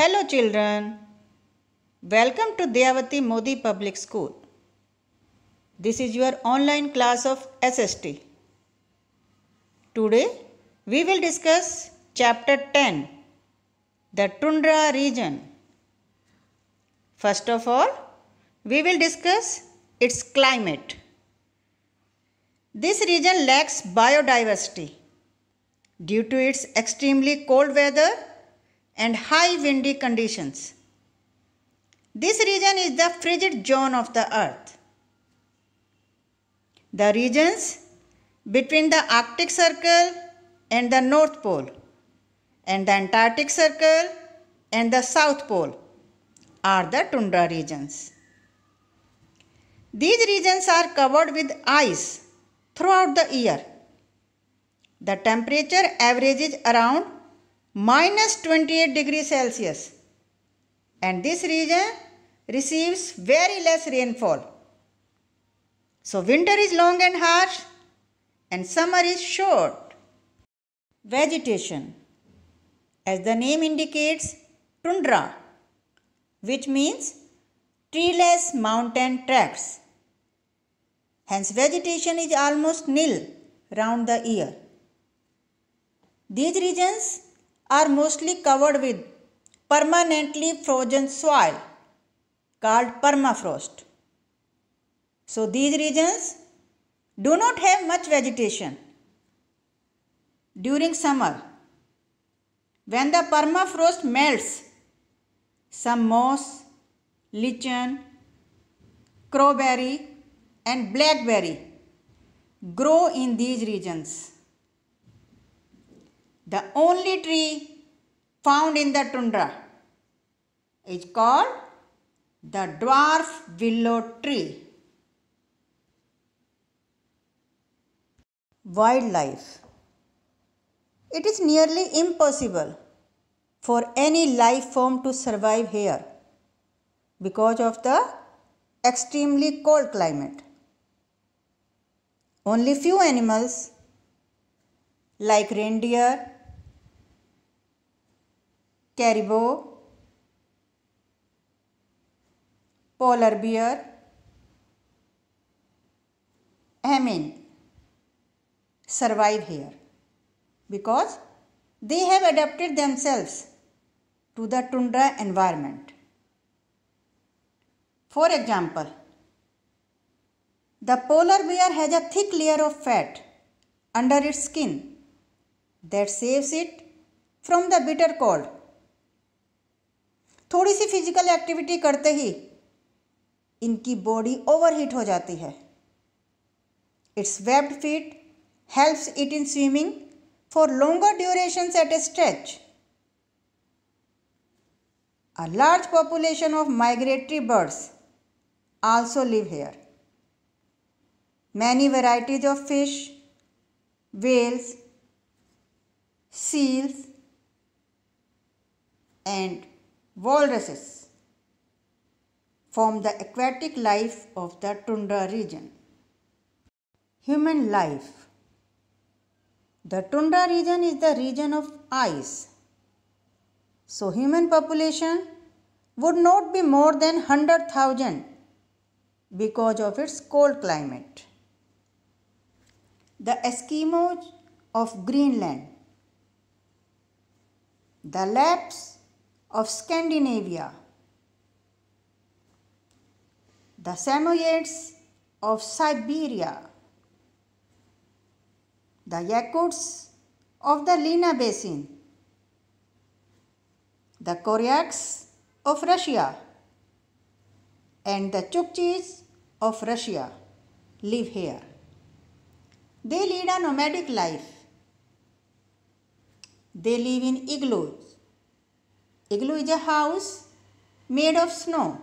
Hello children. Welcome to Dayavati Modi Public School. This is your online class of SST. Today we will discuss chapter 10 the tundra region. First of all we will discuss its climate. This region lacks biodiversity due to its extremely cold weather and high windy conditions. This region is the frigid zone of the earth. The regions between the Arctic Circle and the North Pole and the Antarctic Circle and the South Pole are the tundra regions. These regions are covered with ice throughout the year. The temperature averages around minus 28 degrees Celsius and this region receives very less rainfall. So winter is long and harsh and summer is short. Vegetation as the name indicates tundra which means treeless mountain tracts. Hence vegetation is almost nil round the year. These regions are mostly covered with permanently frozen soil called permafrost. So these regions do not have much vegetation during summer. When the permafrost melts, some moss, lichen, crowberry and blackberry grow in these regions. The only tree found in the tundra is called the dwarf willow tree. Wildlife It is nearly impossible for any life form to survive here because of the extremely cold climate. Only few animals like reindeer caribou polar bear hermit survive here because they have adapted themselves to the tundra environment for example the polar bear has a thick layer of fat under its skin that saves it from the bitter cold थोड़ी सी physical activity करते ही इनकी body overheat हो जाती है it's webbed feet helps it in swimming for longer duration at a stretch a large population of migratory birds also live here many varieties of fish whales seals and Walruses form the aquatic life of the tundra region. Human life The tundra region is the region of ice. So human population would not be more than 100,000 because of its cold climate. The Eskimos of Greenland. The Lapps of Scandinavia. The Samoyeds of Siberia. The Yakuts of the Lena Basin. The Koryaks of Russia and the Chukchis of Russia live here. They lead a nomadic life. They live in igloos Igloo is a house made of snow.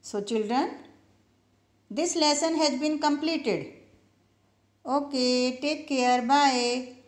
So children, this lesson has been completed. Okay, take care. Bye.